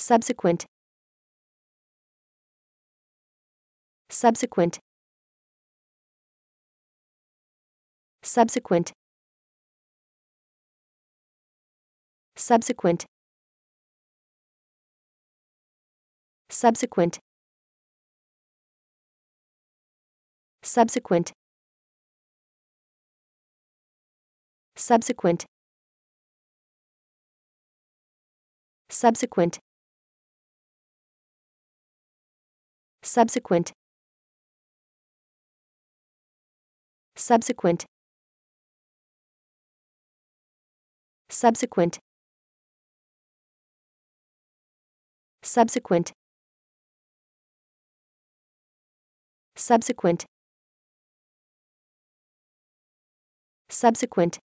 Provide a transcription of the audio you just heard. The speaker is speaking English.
subsequent subsequent subsequent subsequent subsequent subsequent subsequent subsequent subsequent subsequent subsequent subsequent subsequent subsequent